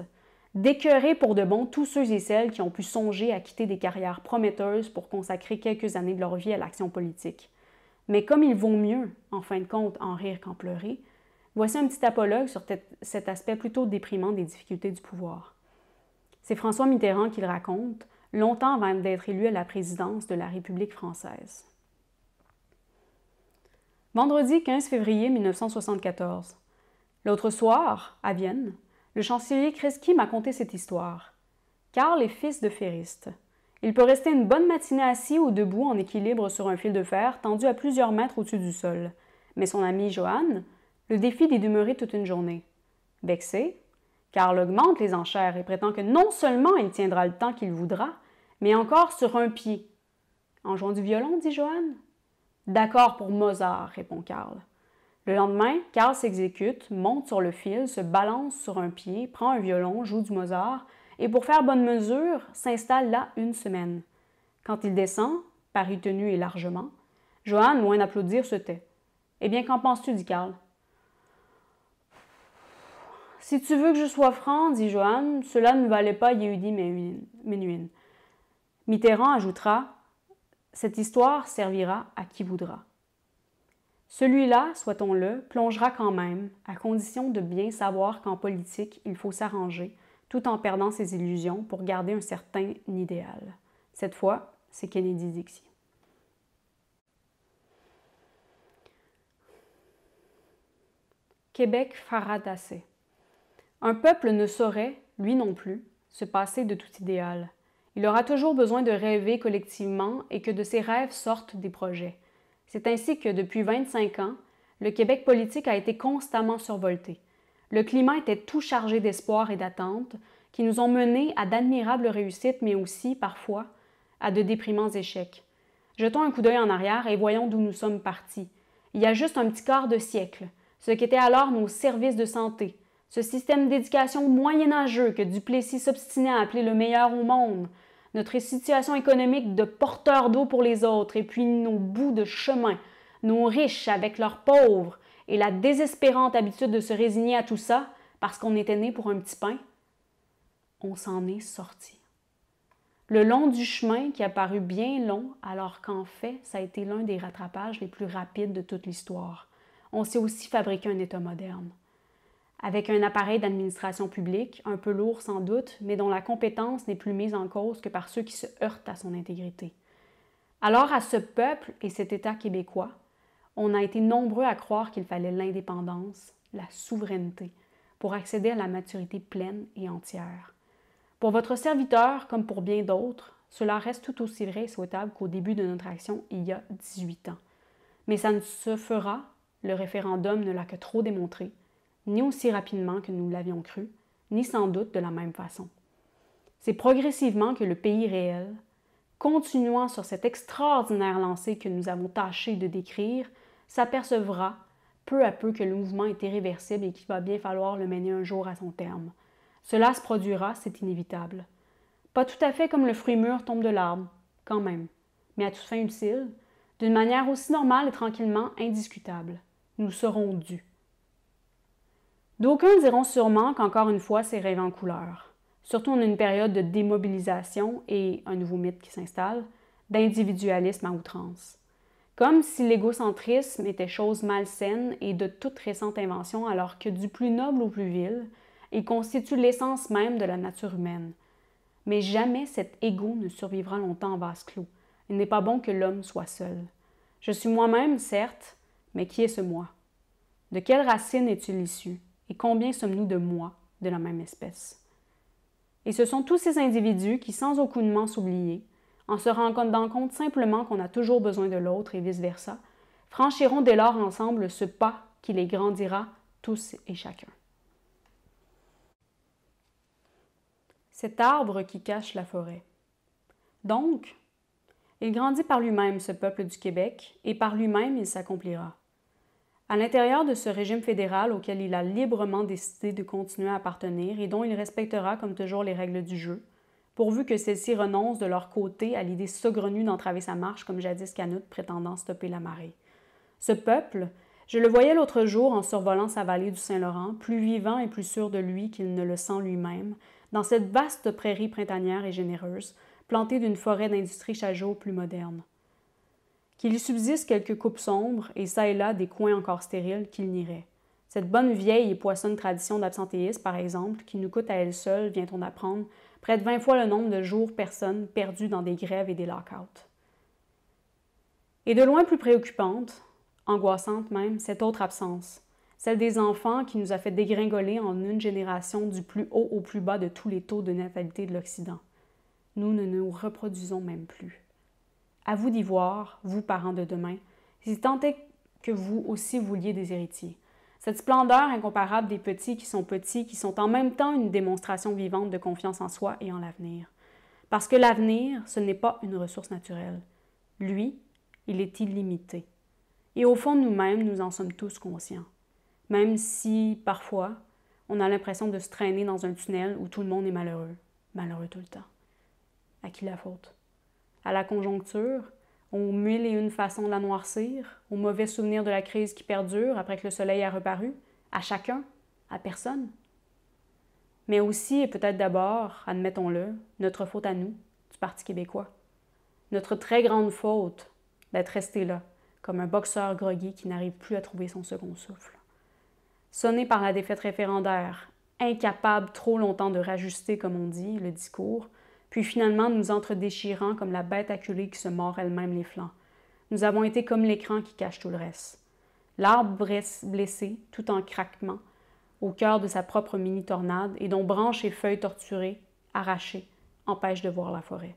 d'écœurer pour de bon tous ceux et celles qui ont pu songer à quitter des carrières prometteuses pour consacrer quelques années de leur vie à l'action politique. Mais comme il vaut mieux, en fin de compte, en rire qu'en pleurer, Voici un petit apologue sur cet aspect plutôt déprimant des difficultés du pouvoir. C'est François Mitterrand qui le raconte, longtemps avant d'être élu à la présidence de la République française. Vendredi 15 février 1974. L'autre soir, à Vienne, le chancelier Kreski m'a conté cette histoire. Karl est fils de ferriste. Il peut rester une bonne matinée assis ou debout en équilibre sur un fil de fer tendu à plusieurs mètres au-dessus du sol. Mais son ami Johann, le défi d'y demeurer toute une journée. Vexé, Karl augmente les enchères et prétend que non seulement il tiendra le temps qu'il voudra, mais encore sur un pied. En jouant du violon, dit Johan. »« D'accord pour Mozart, répond Karl. Le lendemain, Karl s'exécute, monte sur le fil, se balance sur un pied, prend un violon, joue du Mozart, et pour faire bonne mesure, s'installe là une semaine. Quand il descend, paru tenu et largement, Johan, loin d'applaudir, se tait. Eh bien, qu'en penses-tu dit Karl. Si tu veux que je sois franc, dit Johan, cela ne valait pas Yehudi Menuhin. Mitterrand ajoutera Cette histoire servira à qui voudra. Celui-là, soit-on-le, plongera quand même, à condition de bien savoir qu'en politique, il faut s'arranger, tout en perdant ses illusions pour garder un certain idéal. Cette fois, c'est Kennedy Dixie. Québec faradassé. Un peuple ne saurait, lui non plus, se passer de tout idéal. Il aura toujours besoin de rêver collectivement et que de ses rêves sortent des projets. C'est ainsi que, depuis 25 ans, le Québec politique a été constamment survolté. Le climat était tout chargé d'espoir et d'attentes qui nous ont menés à d'admirables réussites, mais aussi, parfois, à de déprimants échecs. Jetons un coup d'œil en arrière et voyons d'où nous sommes partis. Il y a juste un petit quart de siècle, ce qu'étaient alors nos services de santé, ce système d'éducation moyenâgeux que Duplessis s'obstinait à appeler le meilleur au monde, notre situation économique de porteur d'eau pour les autres et puis nos bouts de chemin, nos riches avec leurs pauvres et la désespérante habitude de se résigner à tout ça parce qu'on était né pour un petit pain, on s'en est sorti. Le long du chemin qui a paru bien long alors qu'en fait, ça a été l'un des rattrapages les plus rapides de toute l'histoire. On s'est aussi fabriqué un État moderne avec un appareil d'administration publique, un peu lourd sans doute, mais dont la compétence n'est plus mise en cause que par ceux qui se heurtent à son intégrité. Alors à ce peuple et cet État québécois, on a été nombreux à croire qu'il fallait l'indépendance, la souveraineté, pour accéder à la maturité pleine et entière. Pour votre serviteur, comme pour bien d'autres, cela reste tout aussi vrai et souhaitable qu'au début de notre action il y a 18 ans. Mais ça ne se fera, le référendum ne l'a que trop démontré, ni aussi rapidement que nous l'avions cru, ni sans doute de la même façon. C'est progressivement que le pays réel, continuant sur cette extraordinaire lancée que nous avons tâché de décrire, s'apercevra peu à peu que le mouvement est irréversible et qu'il va bien falloir le mener un jour à son terme. Cela se produira, c'est inévitable. Pas tout à fait comme le fruit mûr tombe de l'arbre, quand même, mais à toute fin utile, d'une manière aussi normale et tranquillement indiscutable. Nous serons dus. D'aucuns diront sûrement qu'encore une fois, c'est rêve en couleur. Surtout en une période de démobilisation et un nouveau mythe qui s'installe, d'individualisme à outrance. Comme si l'égocentrisme était chose malsaine et de toute récente invention, alors que du plus noble au plus vil, il constitue l'essence même de la nature humaine. Mais jamais cet égo ne survivra longtemps en vase clos. Il n'est pas bon que l'homme soit seul. Je suis moi-même, certes, mais qui est ce moi? De quelle racine est-il issu? Et combien sommes-nous de moi de la même espèce? Et ce sont tous ces individus qui, sans aucunement s'oublier, en se rendant compte simplement qu'on a toujours besoin de l'autre et vice-versa, franchiront dès lors ensemble ce pas qui les grandira tous et chacun. Cet arbre qui cache la forêt. Donc, il grandit par lui-même, ce peuple du Québec, et par lui-même il s'accomplira. À l'intérieur de ce régime fédéral auquel il a librement décidé de continuer à appartenir et dont il respectera comme toujours les règles du jeu, pourvu que celles-ci renoncent de leur côté à l'idée saugrenue d'entraver sa marche comme jadis Canute prétendant stopper la marée. Ce peuple, je le voyais l'autre jour en survolant sa vallée du Saint-Laurent, plus vivant et plus sûr de lui qu'il ne le sent lui-même, dans cette vaste prairie printanière et généreuse, plantée d'une forêt d'industrie Chajot plus moderne qu'il subsiste quelques coupes sombres et ça et là des coins encore stériles qu'il n'irait. Cette bonne vieille et poissonne tradition d'absentéisme, par exemple, qui nous coûte à elle seule, vient-on d'apprendre, près de 20 fois le nombre de jours personnes perdues dans des grèves et des lock lockouts. Et de loin plus préoccupante, angoissante même, cette autre absence, celle des enfants qui nous a fait dégringoler en une génération du plus haut au plus bas de tous les taux de natalité de l'Occident. Nous ne nous reproduisons même plus. À vous d'y voir, vous parents de demain, si tant est que vous aussi vouliez des héritiers. Cette splendeur incomparable des petits qui sont petits, qui sont en même temps une démonstration vivante de confiance en soi et en l'avenir. Parce que l'avenir, ce n'est pas une ressource naturelle. Lui, il est illimité. Et au fond, de nous-mêmes, nous en sommes tous conscients. Même si, parfois, on a l'impression de se traîner dans un tunnel où tout le monde est malheureux. Malheureux tout le temps. À qui la faute? à la conjoncture, aux mille et une façons de la noircir, aux mauvais souvenirs de la crise qui perdure après que le soleil a reparu, à chacun, à personne. Mais aussi, et peut-être d'abord, admettons-le, notre faute à nous, du Parti québécois. Notre très grande faute d'être resté là, comme un boxeur groggy qui n'arrive plus à trouver son second souffle. Sonné par la défaite référendaire, incapable trop longtemps de rajuster, comme on dit, le discours, puis finalement nous entre-déchirant comme la bête acculée qui se mord elle-même les flancs. Nous avons été comme l'écran qui cache tout le reste. L'arbre blessé, tout en craquement, au cœur de sa propre mini-tornade et dont branches et feuilles torturées, arrachées, empêchent de voir la forêt.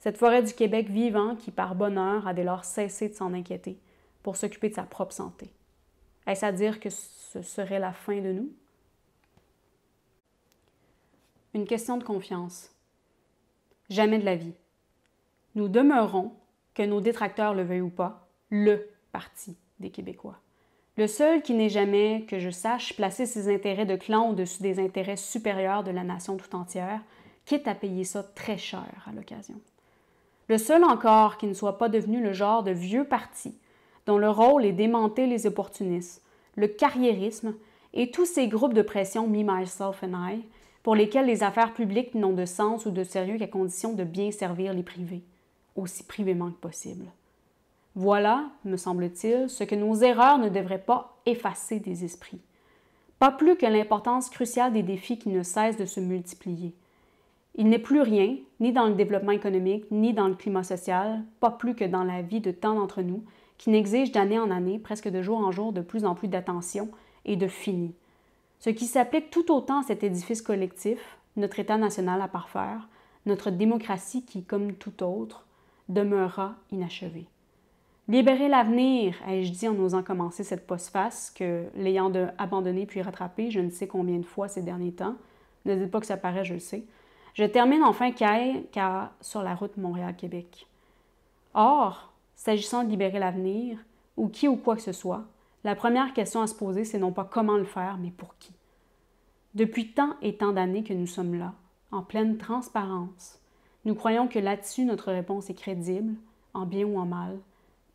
Cette forêt du Québec vivant qui, par bonheur, a dès lors cessé de s'en inquiéter pour s'occuper de sa propre santé. Est-ce à dire que ce serait la fin de nous? Une question de confiance. Jamais de la vie. Nous demeurons, que nos détracteurs le veuillent ou pas, le parti des Québécois. Le seul qui n'ait jamais, que je sache, placé ses intérêts de clan au-dessus des intérêts supérieurs de la nation tout entière, quitte à payer ça très cher à l'occasion. Le seul encore qui ne soit pas devenu le genre de vieux parti dont le rôle est d'aimanter les opportunistes, le carriérisme et tous ces groupes de pression Me, Myself and I pour lesquels les affaires publiques n'ont de sens ou de sérieux qu'à condition de bien servir les privés, aussi privément que possible. Voilà, me semble-t-il, ce que nos erreurs ne devraient pas effacer des esprits. Pas plus que l'importance cruciale des défis qui ne cessent de se multiplier. Il n'est plus rien, ni dans le développement économique, ni dans le climat social, pas plus que dans la vie de tant d'entre nous, qui n'exige d'année en année, presque de jour en jour, de plus en plus d'attention et de fini ce qui s'applique tout autant à cet édifice collectif, notre État national à parfaire, notre démocratie qui, comme tout autre, demeurera inachevée. Libérer l'avenir, ai-je dit en osant commencer cette postface que, l'ayant abandonné puis rattrapé je ne sais combien de fois ces derniers temps, ne dites pas que ça paraît, je le sais, je termine enfin Caille, sur la route Montréal-Québec. Or, s'agissant de libérer l'avenir, ou qui ou quoi que ce soit, la première question à se poser, c'est non pas comment le faire, mais pour qui. Depuis tant et tant d'années que nous sommes là, en pleine transparence, nous croyons que là-dessus notre réponse est crédible, en bien ou en mal,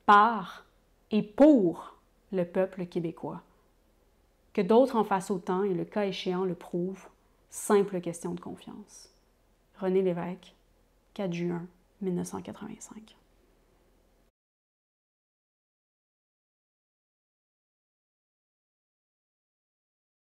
par et pour le peuple québécois. Que d'autres en fassent autant et le cas échéant le prouve, simple question de confiance. René Lévesque, 4 juin 1985.